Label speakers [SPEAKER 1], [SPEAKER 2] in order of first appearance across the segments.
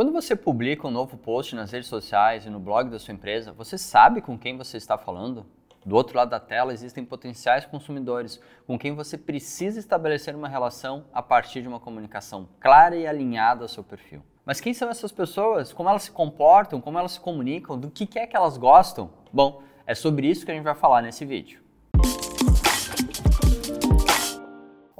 [SPEAKER 1] Quando você publica um novo post nas redes sociais e no blog da sua empresa, você sabe com quem você está falando? Do outro lado da tela existem potenciais consumidores com quem você precisa estabelecer uma relação a partir de uma comunicação clara e alinhada ao seu perfil. Mas quem são essas pessoas? Como elas se comportam? Como elas se comunicam? Do que é que elas gostam? Bom, é sobre isso que a gente vai falar nesse vídeo.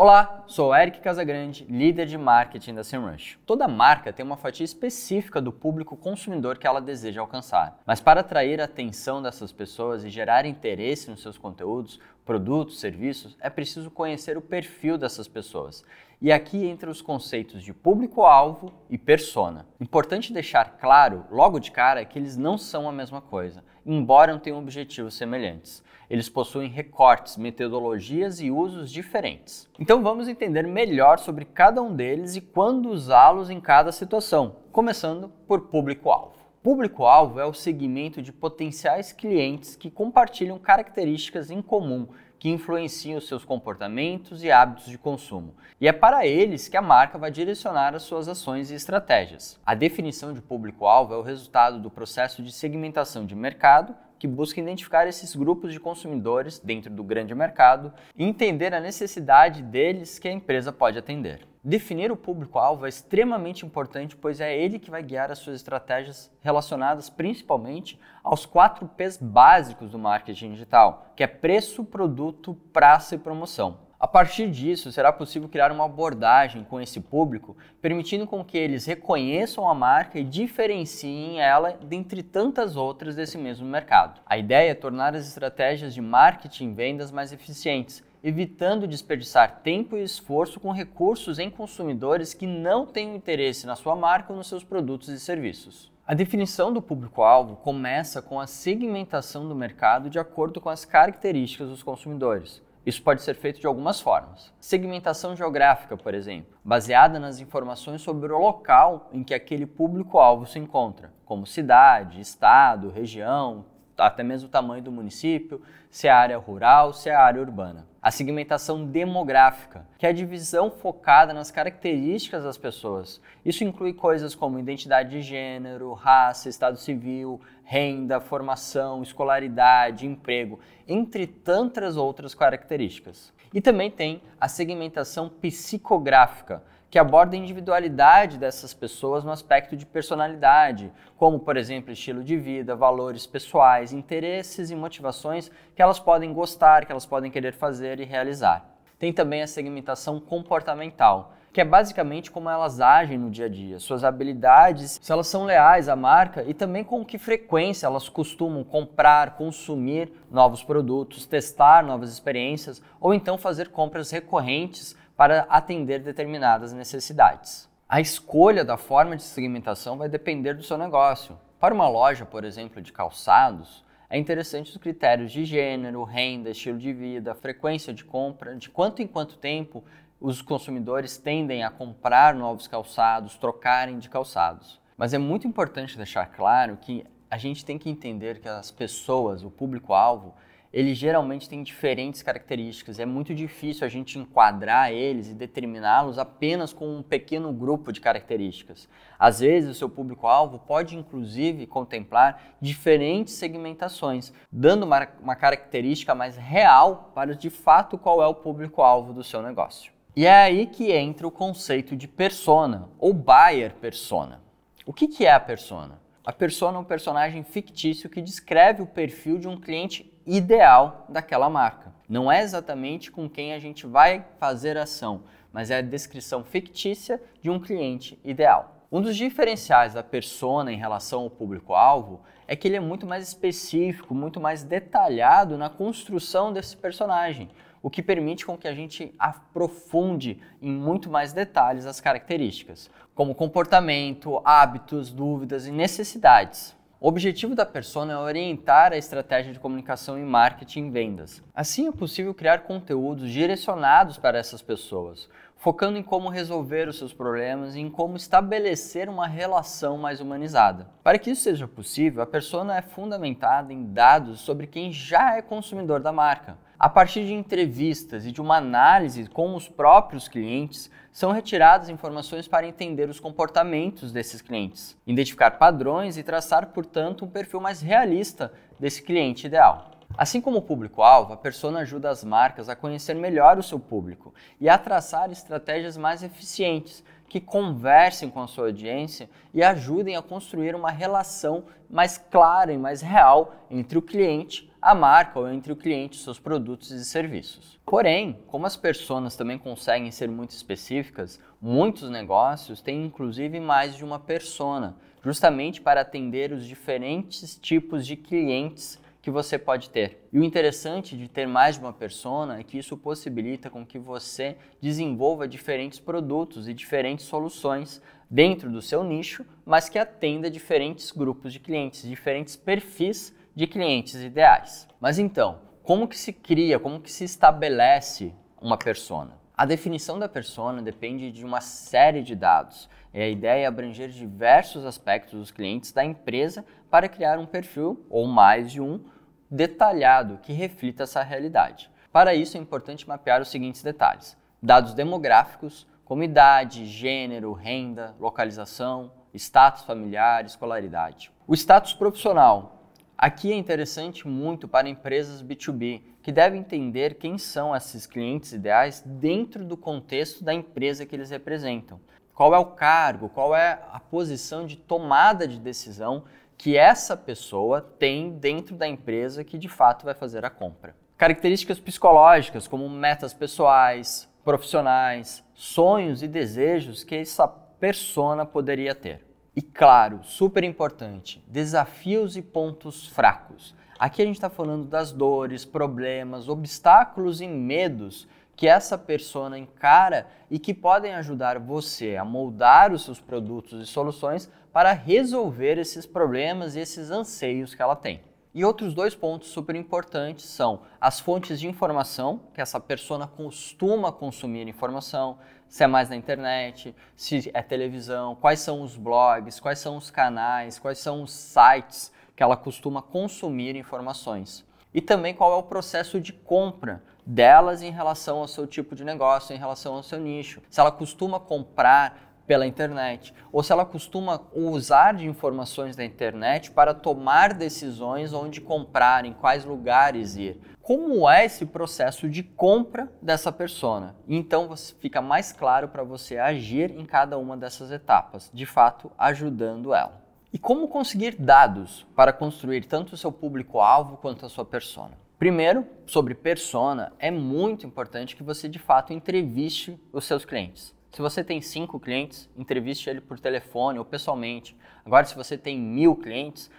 [SPEAKER 1] Olá, sou Eric Casagrande, líder de marketing da Semrush. Toda marca tem uma fatia específica do público consumidor que ela deseja alcançar. Mas para atrair a atenção dessas pessoas e gerar interesse nos seus conteúdos, produtos, serviços, é preciso conhecer o perfil dessas pessoas. E aqui entra os conceitos de público-alvo e persona. Importante deixar claro, logo de cara, que eles não são a mesma coisa, embora tenham objetivos semelhantes. Eles possuem recortes, metodologias e usos diferentes. Então vamos entender melhor sobre cada um deles e quando usá-los em cada situação, começando por público-alvo. Público-alvo é o segmento de potenciais clientes que compartilham características em comum que influenciam seus comportamentos e hábitos de consumo. E é para eles que a marca vai direcionar as suas ações e estratégias. A definição de público-alvo é o resultado do processo de segmentação de mercado que busca identificar esses grupos de consumidores dentro do grande mercado e entender a necessidade deles que a empresa pode atender. Definir o público-alvo é extremamente importante, pois é ele que vai guiar as suas estratégias relacionadas principalmente aos quatro P's básicos do marketing digital, que é preço, produto, praça e promoção. A partir disso, será possível criar uma abordagem com esse público, permitindo com que eles reconheçam a marca e diferenciem ela dentre tantas outras desse mesmo mercado. A ideia é tornar as estratégias de marketing e vendas mais eficientes, evitando desperdiçar tempo e esforço com recursos em consumidores que não têm interesse na sua marca ou nos seus produtos e serviços. A definição do público-alvo começa com a segmentação do mercado de acordo com as características dos consumidores. Isso pode ser feito de algumas formas. Segmentação geográfica, por exemplo, baseada nas informações sobre o local em que aquele público-alvo se encontra, como cidade, estado, região, até mesmo o tamanho do município, se é área rural, se é área urbana a segmentação demográfica, que é a divisão focada nas características das pessoas. Isso inclui coisas como identidade de gênero, raça, estado civil, renda, formação, escolaridade, emprego, entre tantas outras características. E também tem a segmentação psicográfica, que aborda a individualidade dessas pessoas no aspecto de personalidade, como, por exemplo, estilo de vida, valores pessoais, interesses e motivações que elas podem gostar, que elas podem querer fazer e realizar. Tem também a segmentação comportamental, que é basicamente como elas agem no dia a dia, suas habilidades, se elas são leais à marca e também com que frequência elas costumam comprar, consumir novos produtos, testar novas experiências ou então fazer compras recorrentes para atender determinadas necessidades. A escolha da forma de segmentação vai depender do seu negócio. Para uma loja, por exemplo, de calçados, é interessante os critérios de gênero, renda, estilo de vida, frequência de compra, de quanto em quanto tempo os consumidores tendem a comprar novos calçados, trocarem de calçados. Mas é muito importante deixar claro que a gente tem que entender que as pessoas, o público-alvo, eles geralmente têm diferentes características. É muito difícil a gente enquadrar eles e determiná-los apenas com um pequeno grupo de características. Às vezes, o seu público-alvo pode, inclusive, contemplar diferentes segmentações, dando uma, uma característica mais real para, de fato, qual é o público-alvo do seu negócio. E é aí que entra o conceito de persona ou buyer persona. O que, que é a persona? A persona é um personagem fictício que descreve o perfil de um cliente ideal daquela marca. Não é exatamente com quem a gente vai fazer ação, mas é a descrição fictícia de um cliente ideal. Um dos diferenciais da persona em relação ao público-alvo é que ele é muito mais específico, muito mais detalhado na construção desse personagem, o que permite com que a gente aprofunde em muito mais detalhes as características, como comportamento, hábitos, dúvidas e necessidades. O objetivo da persona é orientar a estratégia de comunicação e marketing em vendas. Assim é possível criar conteúdos direcionados para essas pessoas, focando em como resolver os seus problemas e em como estabelecer uma relação mais humanizada. Para que isso seja possível, a persona é fundamentada em dados sobre quem já é consumidor da marca a partir de entrevistas e de uma análise com os próprios clientes, são retiradas informações para entender os comportamentos desses clientes, identificar padrões e traçar, portanto, um perfil mais realista desse cliente ideal. Assim como o público-alvo, a persona ajuda as marcas a conhecer melhor o seu público e a traçar estratégias mais eficientes que conversem com a sua audiência e ajudem a construir uma relação mais clara e mais real entre o cliente a marca ou entre o cliente e seus produtos e serviços. Porém, como as pessoas também conseguem ser muito específicas, muitos negócios têm inclusive mais de uma persona, justamente para atender os diferentes tipos de clientes que você pode ter. E o interessante de ter mais de uma persona é que isso possibilita com que você desenvolva diferentes produtos e diferentes soluções dentro do seu nicho, mas que atenda diferentes grupos de clientes, diferentes perfis de clientes ideais. Mas então, como que se cria, como que se estabelece uma persona? A definição da persona depende de uma série de dados. E a ideia é abranger diversos aspectos dos clientes da empresa para criar um perfil, ou mais de um, detalhado que reflita essa realidade. Para isso é importante mapear os seguintes detalhes: dados demográficos, como idade, gênero, renda, localização, status familiar, escolaridade. O status profissional Aqui é interessante muito para empresas B2B, que devem entender quem são esses clientes ideais dentro do contexto da empresa que eles representam. Qual é o cargo, qual é a posição de tomada de decisão que essa pessoa tem dentro da empresa que de fato vai fazer a compra. Características psicológicas, como metas pessoais, profissionais, sonhos e desejos que essa persona poderia ter. E claro, super importante, desafios e pontos fracos. Aqui a gente está falando das dores, problemas, obstáculos e medos que essa persona encara e que podem ajudar você a moldar os seus produtos e soluções para resolver esses problemas e esses anseios que ela tem. E outros dois pontos super importantes são as fontes de informação que essa persona costuma consumir informação, se é mais na internet, se é televisão, quais são os blogs, quais são os canais, quais são os sites que ela costuma consumir informações. E também qual é o processo de compra delas em relação ao seu tipo de negócio, em relação ao seu nicho. Se ela costuma comprar pela internet, ou se ela costuma usar de informações da internet para tomar decisões onde comprar, em quais lugares ir como é esse processo de compra dessa persona. Então fica mais claro para você agir em cada uma dessas etapas, de fato ajudando ela. E como conseguir dados para construir tanto o seu público-alvo quanto a sua persona? Primeiro, sobre persona, é muito importante que você de fato entreviste os seus clientes. Se você tem cinco clientes, entreviste ele por telefone ou pessoalmente. Agora, se você tem mil clientes,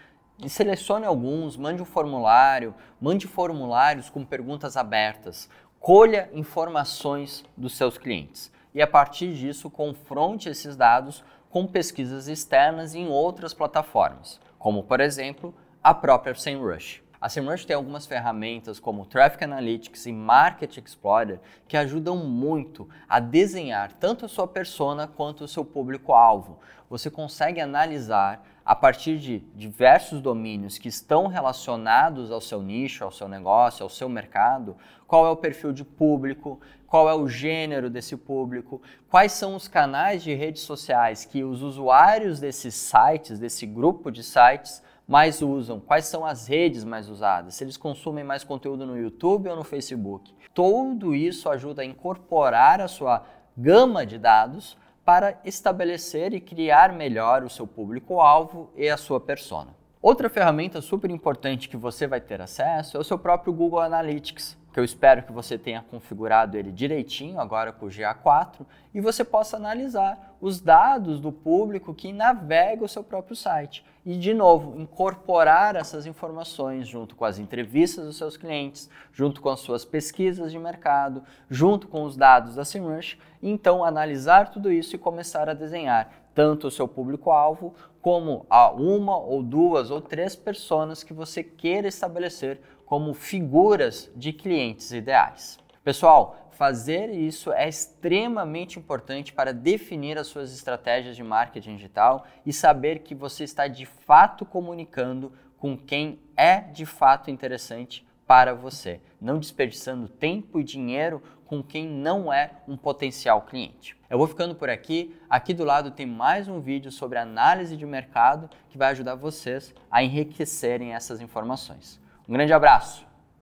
[SPEAKER 1] selecione alguns, mande um formulário, mande formulários com perguntas abertas, colha informações dos seus clientes e a partir disso confronte esses dados com pesquisas externas em outras plataformas, como por exemplo a própria SEMrush. A SEMrush tem algumas ferramentas como Traffic Analytics e Market Explorer que ajudam muito a desenhar tanto a sua persona quanto o seu público-alvo. Você consegue analisar a partir de diversos domínios que estão relacionados ao seu nicho, ao seu negócio, ao seu mercado, qual é o perfil de público, qual é o gênero desse público, quais são os canais de redes sociais que os usuários desses sites, desse grupo de sites, mais usam, quais são as redes mais usadas, se eles consumem mais conteúdo no YouTube ou no Facebook. Tudo isso ajuda a incorporar a sua gama de dados para estabelecer e criar melhor o seu público-alvo e a sua persona. Outra ferramenta super importante que você vai ter acesso é o seu próprio Google Analytics que eu espero que você tenha configurado ele direitinho agora com o GA4 e você possa analisar os dados do público que navega o seu próprio site. E, de novo, incorporar essas informações junto com as entrevistas dos seus clientes, junto com as suas pesquisas de mercado, junto com os dados da SEMrush, e então analisar tudo isso e começar a desenhar tanto o seu público-alvo como a uma ou duas ou três pessoas que você queira estabelecer como figuras de clientes ideais. Pessoal, fazer isso é extremamente importante para definir as suas estratégias de marketing digital e saber que você está de fato comunicando com quem é de fato interessante para você, não desperdiçando tempo e dinheiro com quem não é um potencial cliente. Eu vou ficando por aqui. Aqui do lado tem mais um vídeo sobre análise de mercado que vai ajudar vocês a enriquecerem essas informações. Um grande abraço.